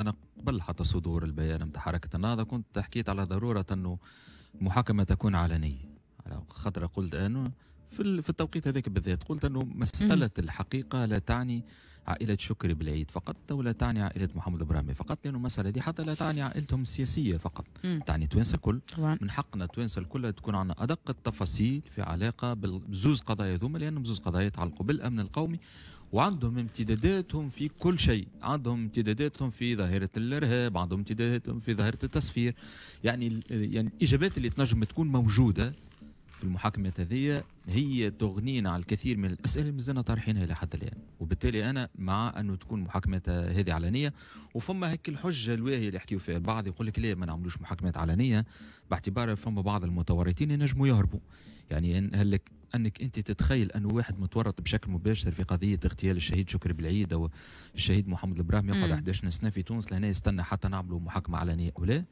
انا قبل حتى صدور البيان نتاع حركه النهضه كنت حكيت على ضروره انه المحاكمه تكون علنيه على خاطر قلت انه في التوقيت هذاك بالذات قلت انه مساله الحقيقه لا تعني عائلة شكري بالعيد فقط ولا تعني عائلة محمد إبراهيم فقط لأنه المسألة دي حتى لا تعني عائلتهم السياسية فقط م. تعني توانسة الكل من حقنا توانسة الكل تكون عندنا أدق التفاصيل في علاقة بزوز قضايا ذوما لأنهم زوز قضايا يتعلقوا بالأمن القومي وعندهم امتداداتهم في كل شيء عندهم امتداداتهم في ظاهرة الإرهاب عندهم امتداداتهم في ظاهرة التصفير يعني يعني الإجابات اللي تنجم تكون موجودة في المحاكمة هذه هي تغنينا على الكثير من الأسئلة اللي مازلنا طارحينها إلى حد الآن وبالتالي أنا مع أنه تكون محاكمة هذه علنية وفما هيك الحجة الواهية اللي يحكيوا فيها البعض يقول لك ليه ما نعملوش محاكمات علنية باعتبار فما بعض المتورطين ينجموا يهربوا يعني هل لك انك انت تتخيل انه واحد متورط بشكل مباشر في قضيه اغتيال الشهيد شكري بالعيد او الشهيد محمد البراهمي يقعد 11 سنه في تونس لهنا يستنى حتى نعملوا محاكمه علنيه او لا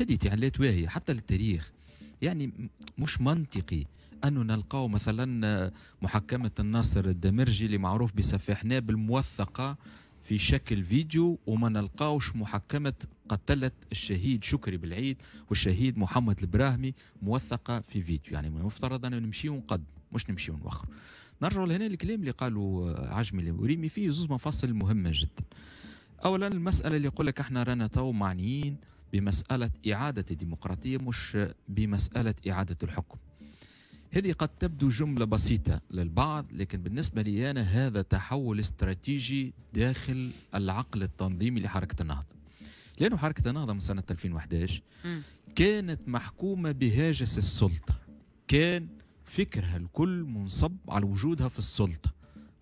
هذه تعليت واهيه حتى للتاريخ يعني مش منطقي أنه نلقاو مثلا محكمة الناصر الدمرجي اللي معروف بسفاح نابل موثقة في شكل فيديو وما نلقاوش محكمة قتلت الشهيد شكري بالعيد والشهيد محمد البراهمي موثقة في فيديو يعني من المفترض أن نمشي ونقد مش نمشي ونوخر نرجعوا لهنا الكلام اللي قالوا عجمي وريمي فيه زوز مفاصل مهمة جدا أولا المسألة اللي يقول لك احنا رانا تو معنيين بمسألة إعادة الديمقراطية مش بمسألة إعادة الحكم هذه قد تبدو جملة بسيطة للبعض لكن بالنسبة لي أنا هذا تحول استراتيجي داخل العقل التنظيمي لحركة النهضة لأن حركة النهضة من سنة 2011 كانت محكومة بهاجس السلطة كان فكرها الكل منصب على وجودها في السلطة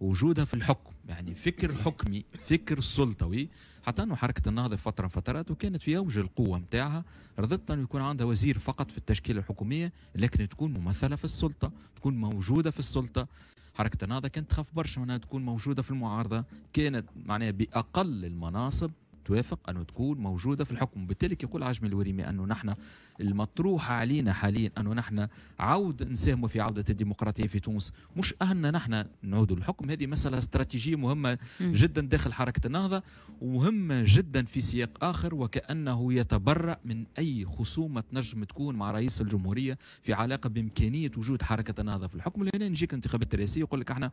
وجودها في الحكم يعني فكر حكمي فكر سلطوي حتى انه حركه النهضه فتره فترات وكانت في اوج القوه نتاعها رضت انه يكون عندها وزير فقط في التشكيله الحكوميه لكن تكون ممثله في السلطه تكون موجوده في السلطه حركه النهضه كانت تخاف برشا انها تكون موجوده في المعارضه كانت معناها باقل المناصب توافق أنه تكون موجودة في الحكم بالتالي يقول عجمي الوريمي أنه نحن المطروح علينا حاليا أنه نحن عود نساهموا في عودة الديمقراطية في تونس مش أهلنا نحن نعودوا الحكم هذه مسألة استراتيجية مهمة جدا داخل حركة النهضة ومهمة جدا في سياق آخر وكأنه يتبرأ من أي خصومة تنجم تكون مع رئيس الجمهورية في علاقة بإمكانية وجود حركة النهضة في الحكم لأن نجيك انتخابات رئاسية يقول لك احنا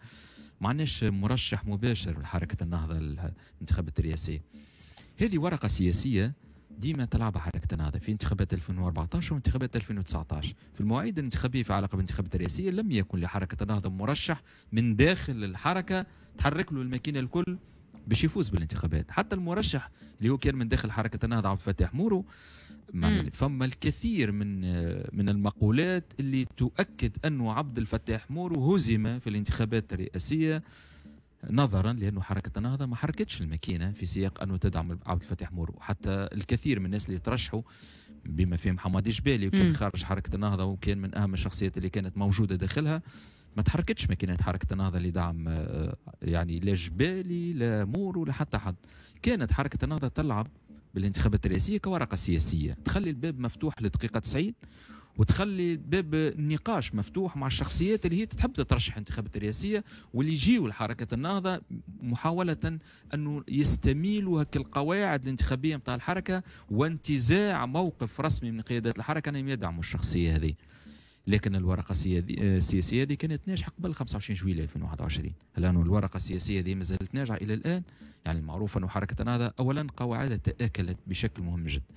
ما عندناش مرشح مباشر لحركة النهضة الانتخابات الرئاسية هذه ورقه سياسيه ديما تلعب حركة هذا في انتخابات 2014 وانتخابات 2019 في المواعيد الانتخابيه في علاقه بالانتخابات الرئاسيه لم يكن لحركه النهضه مرشح من داخل الحركه تحرك له الماكينه الكل باش يفوز بالانتخابات حتى المرشح اللي هو كان من داخل حركه النهضه عبد الفتاح مورو فما الكثير من من المقولات اللي تؤكد انه عبد الفتاح مورو هزم في الانتخابات الرئاسيه نظرا لانه حركه النهضه ما حركتش الماكينه في سياق انه تدعم عبد الفتاح مورو حتى الكثير من الناس اللي ترشحوا بما فيهم حمادي جبالي وكان خارج حركه النهضه وكان من اهم الشخصيات اللي كانت موجوده داخلها ما تحركتش ماكينه حركه النهضه لدعم آه، يعني لا جبالي لا مورو لا حتى حد كانت حركه النهضه تلعب بالانتخابات الرئاسيه كورقه سياسيه تخلي الباب مفتوح لدقيقه 90 وتخلي باب النقاش مفتوح مع الشخصيات اللي هي تحب تترشح انتخابات الرئاسيه واللي يجيوا لحركه النهضه محاوله انه يستميلوا هك القواعد الانتخابيه نتاع الحركه وانتزاع موقف رسمي من قيادات الحركه انهم يدعموا الشخصيه هذه لكن الورقة السياسية هذه كانت ناجحة قبل 25 جويل 2021 الآن الورقة السياسية هذه ما زالت ناجحة إلى الآن يعني المعروف أن حركة النهضة أولا قواعدها تآكلت بشكل مهم جدا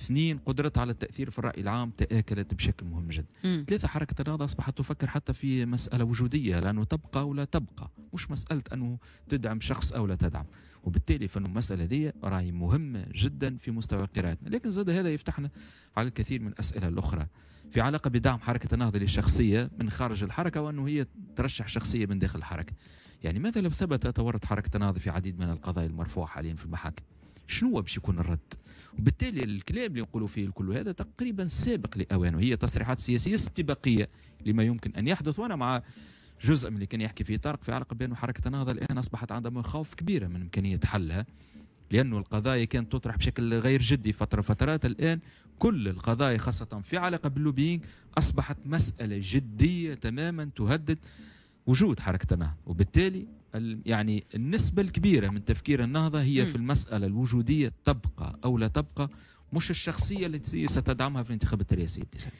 اثنين قدرتها على التاثير في الراي العام تاكلت بشكل مهم جدا ثلاثه حركه النهضه اصبحت تفكر حتى في مساله وجوديه لانه تبقى ولا تبقى مش مساله انه تدعم شخص او لا تدعم وبالتالي فإن المسألة دي راهي مهمة جدا في مستوى قراءتنا لكن زاد هذا يفتحنا على الكثير من الأسئلة الأخرى في علاقة بدعم حركة النهضة للشخصية من خارج الحركة وأنه هي ترشح شخصية من داخل الحركة يعني ماذا لو ثبت تورط حركة النهضة في عديد من القضايا المرفوعة حاليا في المحاكم شنو باش يكون الرد وبالتالي الكلام اللي نقولوا فيه الكل هذا تقريبا سابق لاوانه هي تصريحات سياسيه استباقيه لما يمكن ان يحدث وانا مع جزء من اللي كان يحكي فيه طارق في علاقه بانه حركه النهضه الان اصبحت عندها مخاوف كبيره من امكانيه حلها لانه القضايا كانت تطرح بشكل غير جدي فتره فترات الان كل القضايا خاصه في علاقه باللوبينج اصبحت مساله جديه تماما تهدد وجود حركه النهضه وبالتالي يعني النسبة الكبيرة من تفكير النهضة هي م. في المسألة الوجودية تبقى أو لا تبقى مش الشخصية التي ستدعمها في الانتخابات الرئاسية